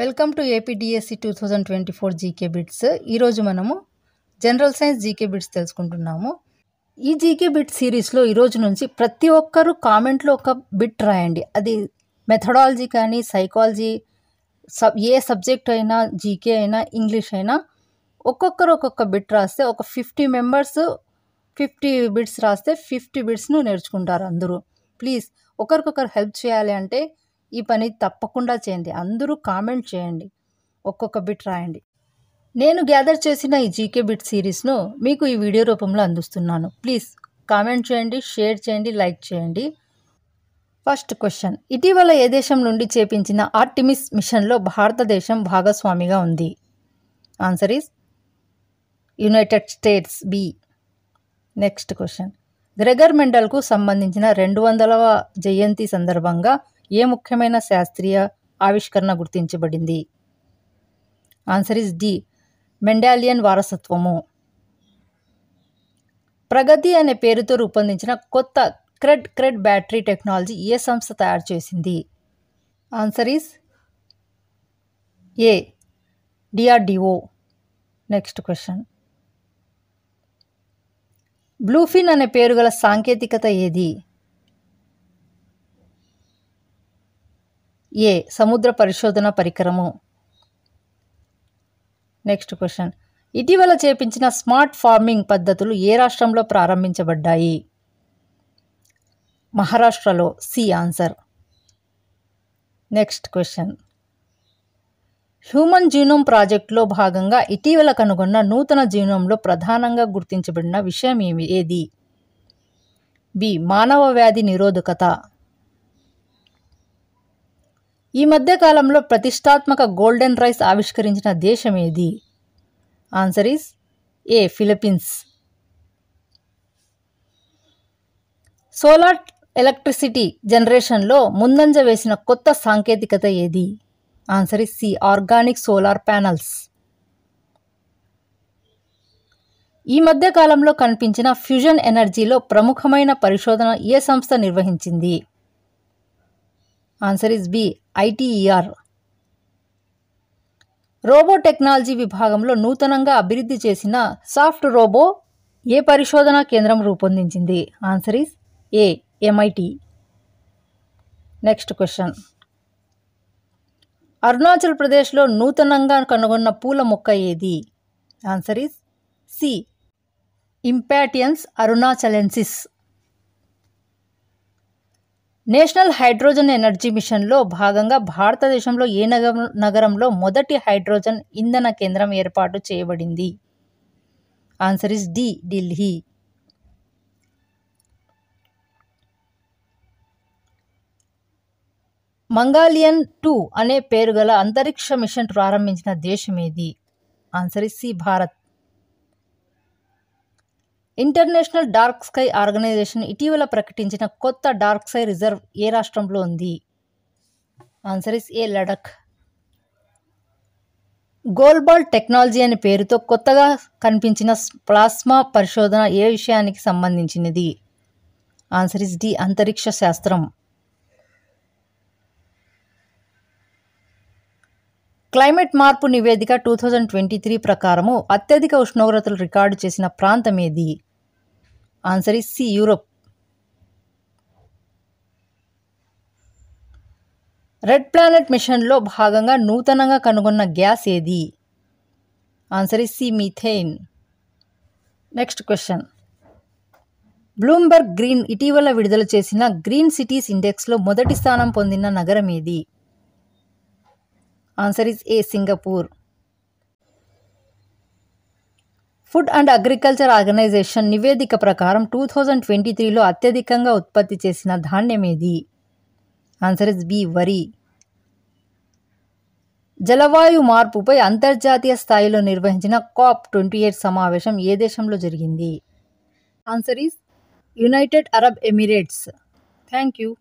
welcome to APDSC two thousand twenty four GK bits ఈరోజు మనము general science GK bits తెలుసుకుంటున్నాము ఈ GK bit సిరీస్లో ఈరోజు నుంచి ప్రతి ఒక్కరూ కామెంట్లో ఒక బిట్ రాయండి అది మెథడాలజీ కానీ సైకాలజీ సబ్ ఏ సబ్జెక్ట్ అయినా జీకే అయినా ఇంగ్లీష్ అయినా ఒక్కొక్కరు ఒక్కొక్క బిట్ రాస్తే ఒక ఫిఫ్టీ మెంబర్స్ ఫిఫ్టీ బిట్స్ రాస్తే ఫిఫ్టీ బిట్స్ను నేర్చుకుంటారు అందరూ ప్లీజ్ ఒకరికొకరు హెల్ప్ చేయాలి అంటే ఈ పని తప్పకుండా చేయండి అందరూ కామెంట్ చేయండి ఒక్కొక్క బిట్ రాయండి నేను గ్యాదర్ చేసిన ఈ జీకే బిట్ సిరీస్ను మీకు ఈ వీడియో రూపంలో అందిస్తున్నాను ప్లీజ్ కామెంట్ చేయండి షేర్ చేయండి లైక్ చేయండి ఫస్ట్ క్వశ్చన్ ఇటీవల ఏ దేశం నుండి చేపించిన ఆర్టిమిస్ మిషన్లో భారతదేశం భాగస్వామిగా ఉంది answer is United States B next question Gregor మెండల్కు సంబంధించిన రెండు వందలవ జయంతి సందర్భంగా ఏ ముఖ్యమైన శాస్త్రీయ ఆవిష్కరణ గుర్తించబడింది ఆన్సర్ ఇస్ డి మెండాలియన్ వారసత్వము ప్రగతి అనే పేరుతో రూపొందించిన కొత్త క్రెడ్ క్రెడ్ బ్యాటరీ టెక్నాలజీ ఏ సంస్థ తయారు చేసింది answer is A DRDO next question Bluefin అనే పేరు గల సాంకేతికత ఏది ఏ సముద్ర పరిశోధన పరికరము నెక్స్ట్ క్వశ్చన్ ఇటీవల చేపించిన స్మార్ట్ ఫార్మింగ్ పద్ధతులు ఏ రాష్ట్రంలో ప్రారంభించబడ్డాయి మహారాష్ట్రలో C answer next question human genome ప్రాజెక్టులో భాగంగా ఇటీవల కనుగొన్న నూతన జీనోంలో ప్రధానంగా గుర్తించబడిన విషయం ఏమి ఏది బి మానవ వ్యాధి నిరోధకత ఈ మధ్యకాలంలో ప్రతిష్టాత్మక గోల్డెన్ రైస్ ఆవిష్కరించిన దేశం ఏది answer is A Philippines solar electricity జనరేషన్లో ముందంజ వేసిన కొత్త సాంకేతికత ఏది answer is C organic solar panels ఈ మధ్యకాలంలో కనిపించిన ఫ్యూజన్ ఎనర్జీలో ప్రముఖమైన పరిశోధన ఏ సంస్థ నిర్వహించింది answer is B ITER robo technology విభాగంలో నూతనంగా అభివృద్ధి చేసిన సాఫ్ట్ రోబో ఏ పరిశోధనా కేంద్రం రూపొందించింది answer is A MIT next question Arunachal ప్రదేశ్లో నూతనంగా కనుగొన్న పూల మొక్క ఏది answer is C Impatiens arunachalensis national hydrogen energy మిషన్లో భాగంగా భారతదేశంలో ఏ నగరం నగరంలో మొదటి హైడ్రోజన్ ఇంధన కేంద్రం ఏర్పాటు చేయబడింది answer is D Delhi Mangalyaan two అనే పేరు గల అంతరిక్ష మిషన్ ప్రారంభించిన దేశం ఏది answer is C Bharat international dark sky organization ఇటీవల ప్రకటించిన కొత్త డార్క్ స్కై రిజర్వ్ ఏ రాష్ట్రంలో ఉంది answer is A Ladakh global technology అనే పేరుతో కొత్తగా కనిపించిన ప్లాస్మా పరిశోధన ఏ విషయానికి సంబంధించినది ఆన్సర్ ఇస్ డి అంతరిక్ష శాస్త్రం క్లైమేట్ మార్పు నివేదిక టూ థౌజండ్ ట్వంటీ త్రీ ప్రకారము అత్యధిక ఉష్ణోగ్రతలు రికార్డు చేసిన ప్రాంతం ఏది answer is C Europe red planet మిషన్లో భాగంగా నూతనంగా కనుగొన్న గ్యాస్ ఏది answer is C methane next question Bloomberg green ఇటీవల విడుదల చేసిన గ్రీన్ సిటీస్ ఇండెక్స్లో మొదటి స్థానం పొందిన నగరం ఏది answer is A Singapore food and agriculture organization నివేదిక ప్రకారం టూ థౌజండ్ ట్వంటీ త్రీలో అత్యధికంగా ఉత్పత్తి చేసిన ధాన్యం ఏది ఆన్సర్ ఇస్ బి వరి జలవాయు మార్పుపై అంతర్జాతీయ స్థాయిలో నిర్వహించిన కాప్ ట్వంటీ ఎయిట్ సమావేశం ఏ దేశంలో జరిగింది answer is United Arab Emirates thank you